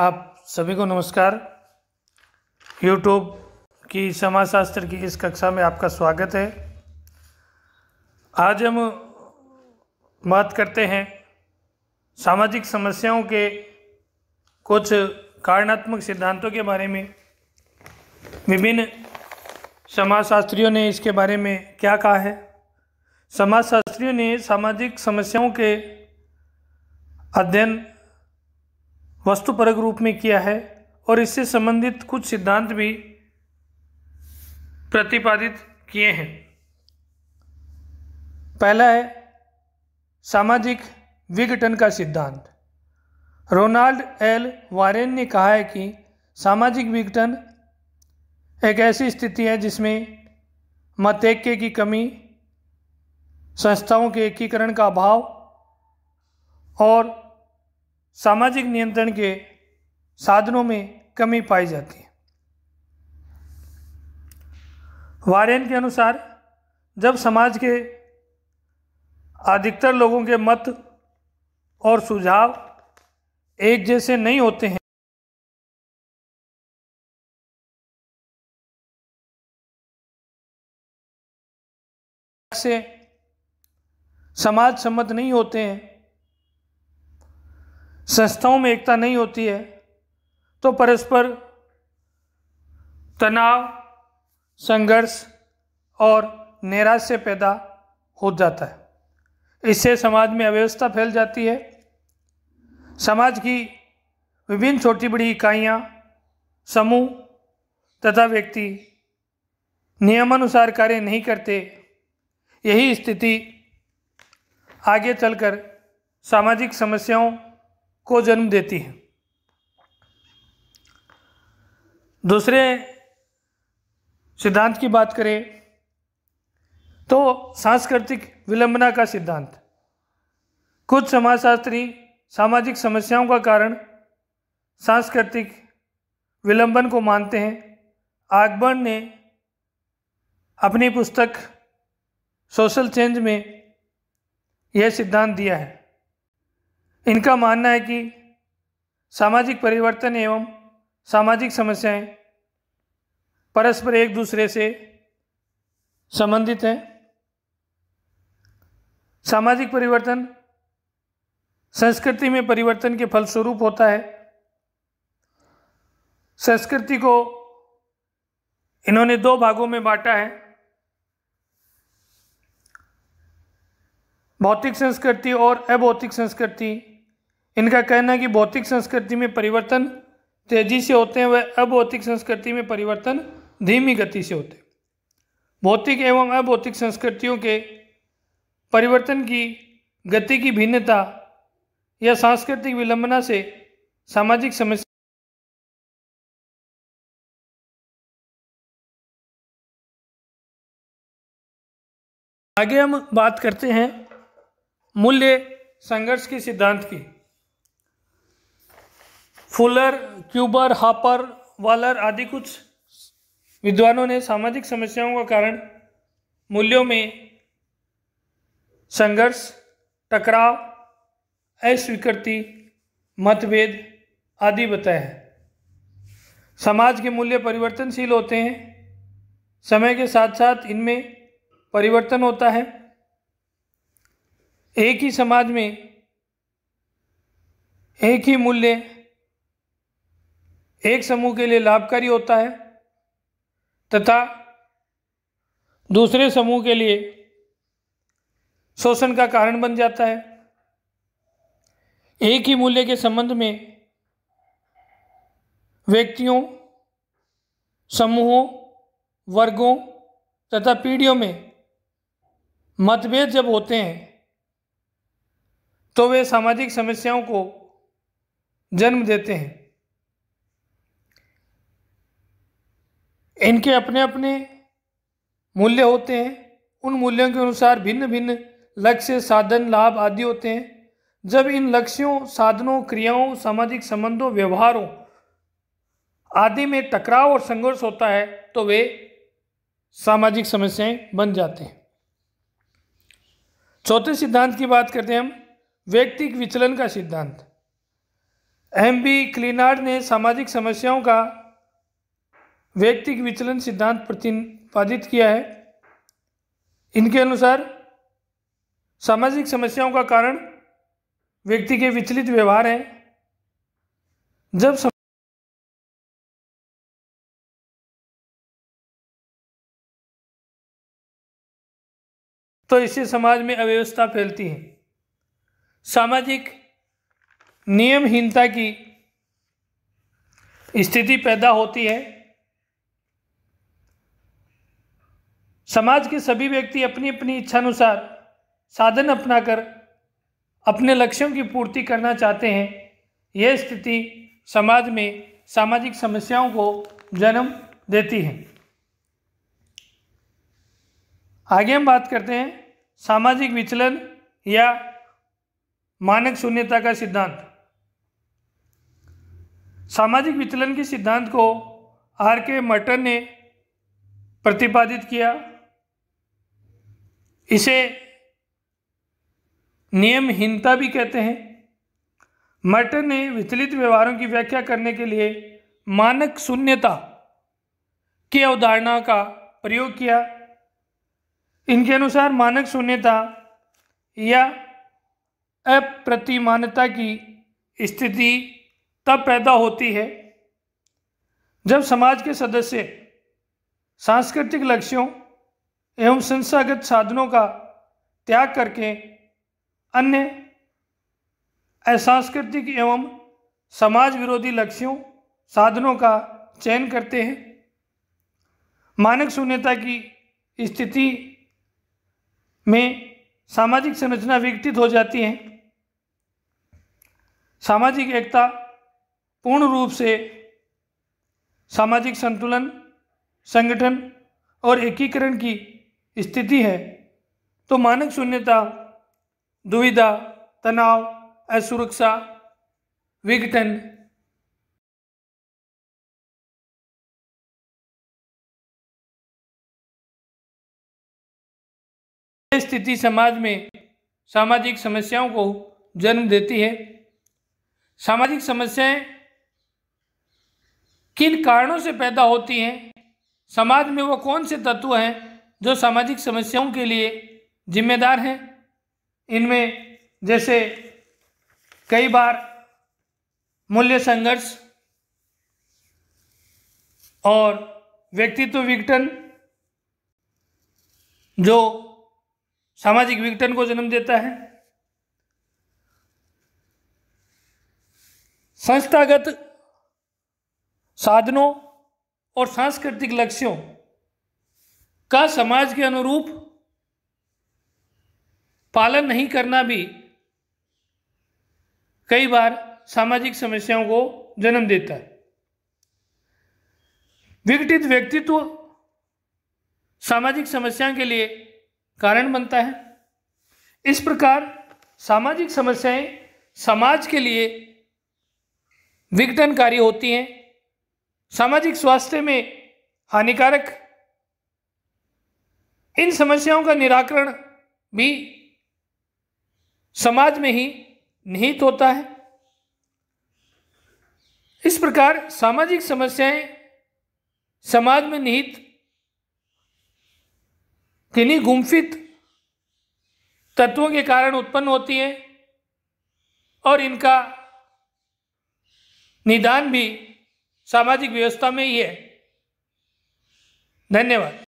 आप सभी को नमस्कार यूट्यूब की समाजशास्त्र की इस कक्षा में आपका स्वागत है आज हम बात करते हैं सामाजिक समस्याओं के कुछ कारणात्मक सिद्धांतों के बारे में विभिन्न समाजशास्त्रियों ने इसके बारे में क्या कहा है समाजशास्त्रियों ने सामाजिक समस्याओं के अध्ययन वस्तुपरक रूप में किया है और इससे संबंधित कुछ सिद्धांत भी प्रतिपादित किए हैं पहला है सामाजिक विघटन का सिद्धांत रोनाल्ड एल वारेन ने कहा है कि सामाजिक विघटन एक ऐसी स्थिति है जिसमें मतैक्य की कमी संस्थाओं के एकीकरण का अभाव और सामाजिक नियंत्रण के साधनों में कमी पाई जाती है वारेन के अनुसार जब समाज के अधिकतर लोगों के मत और सुझाव एक जैसे नहीं होते हैं से समाज सम्मत नहीं होते हैं संस्थाओं में एकता नहीं होती है तो परस्पर तनाव संघर्ष और निराश से पैदा हो जाता है इससे समाज में अव्यवस्था फैल जाती है समाज की विभिन्न छोटी बड़ी इकाइयाँ समूह तथा व्यक्ति नियमानुसार कार्य नहीं करते यही स्थिति आगे चलकर सामाजिक समस्याओं को जन्म देती है दूसरे सिद्धांत की बात करें तो सांस्कृतिक विलंबना का सिद्धांत कुछ समाजशास्त्री सामाजिक समस्याओं का कारण सांस्कृतिक विलंबन को मानते हैं आकबर ने अपनी पुस्तक सोशल चेंज में यह सिद्धांत दिया है इनका मानना है कि सामाजिक परिवर्तन एवं सामाजिक समस्याएं परस्पर एक दूसरे से संबंधित हैं सामाजिक परिवर्तन संस्कृति में परिवर्तन के फलस्वरूप होता है संस्कृति को इन्होंने दो भागों में बांटा है भौतिक संस्कृति और अभौतिक संस्कृति इनका कहना है कि भौतिक संस्कृति में परिवर्तन तेजी से होते हैं वह अभौतिक संस्कृति में परिवर्तन धीमी गति से होते भौतिक एवं अभौतिक संस्कृतियों के परिवर्तन की गति की भिन्नता या सांस्कृतिक विलंबना से सामाजिक समस्या आगे हम बात करते हैं मूल्य संघर्ष के सिद्धांत की फुलर क्यूबर हापर वालर आदि कुछ विद्वानों ने सामाजिक समस्याओं का कारण मूल्यों में संघर्ष टकराव अस्वीकृति मतभेद आदि बताया है समाज के मूल्य परिवर्तनशील होते हैं समय के साथ साथ इनमें परिवर्तन होता है एक ही समाज में एक ही मूल्य एक समूह के लिए लाभकारी होता है तथा दूसरे समूह के लिए शोषण का कारण बन जाता है एक ही मूल्य के संबंध में व्यक्तियों समूहों वर्गों तथा पीढ़ियों में मतभेद जब होते हैं तो वे सामाजिक समस्याओं को जन्म देते हैं इनके अपने अपने मूल्य होते हैं उन मूल्यों के अनुसार भिन्न भिन्न लक्ष्य साधन लाभ आदि होते हैं जब इन लक्ष्यों साधनों क्रियाओं सामाजिक संबंधों व्यवहारों आदि में टकराव और संघर्ष होता है तो वे सामाजिक समस्याएं बन जाते हैं चौथे सिद्धांत की बात करते हैं हम व्यक्तिक विचलन का सिद्धांत एम बी क्लिनार्ड ने सामाजिक समस्याओं का व्यक्तिक विचलन सिद्धांत प्रतिपादित किया है इनके अनुसार सामाजिक समस्याओं का कारण व्यक्ति के विचलित व्यवहार है जब सम... तो इससे समाज में अव्यवस्था फैलती है सामाजिक नियमहीनता की स्थिति पैदा होती है समाज के सभी व्यक्ति अपनी अपनी इच्छानुसार साधन अपनाकर अपने लक्ष्यों की पूर्ति करना चाहते हैं यह स्थिति समाज में सामाजिक समस्याओं को जन्म देती है आगे हम बात करते हैं सामाजिक विचलन या मानक शून्यता का सिद्धांत सामाजिक विचलन के सिद्धांत को आर के मटन ने प्रतिपादित किया इसे नियमहीनता भी कहते हैं मर्टन ने विचलित व्यवहारों की व्याख्या करने के लिए मानक शून्यता की अवधारणा का प्रयोग किया इनके अनुसार मानक शून्यता या अप्रतिमानता की स्थिति तब पैदा होती है जब समाज के सदस्य सांस्कृतिक लक्ष्यों एवं संस्थागत साधनों का त्याग करके अन्य असांस्कृतिक एवं समाज विरोधी लक्ष्यों साधनों का चयन करते हैं मानक शून्यता की स्थिति में सामाजिक संरचना विकसित हो जाती है सामाजिक एकता पूर्ण रूप से सामाजिक संतुलन संगठन और एकीकरण की स्थिति है तो मानक शून्यता दुविधा तनाव असुरक्षा विघटन स्थिति समाज में सामाजिक समस्याओं को जन्म देती है सामाजिक समस्याएं किन कारणों से पैदा होती हैं समाज में वो कौन से तत्व हैं जो सामाजिक समस्याओं के लिए जिम्मेदार हैं इनमें जैसे कई बार मूल्य संघर्ष और व्यक्तित्व विघटन जो सामाजिक विघटन को जन्म देता है संस्थागत साधनों और सांस्कृतिक लक्ष्यों का समाज के अनुरूप पालन नहीं करना भी कई बार सामाजिक समस्याओं को जन्म देता है विघटित व्यक्तित्व सामाजिक समस्याओं के लिए कारण बनता है इस प्रकार सामाजिक समस्याएं समाज के लिए विघटनकारी होती हैं सामाजिक स्वास्थ्य में हानिकारक इन समस्याओं का निराकरण भी समाज में ही निहित होता है इस प्रकार सामाजिक समस्याएं समाज में निहित किन्हीं गुम्फित तत्वों के कारण उत्पन्न होती हैं और इनका निदान भी सामाजिक व्यवस्था में ही है धन्यवाद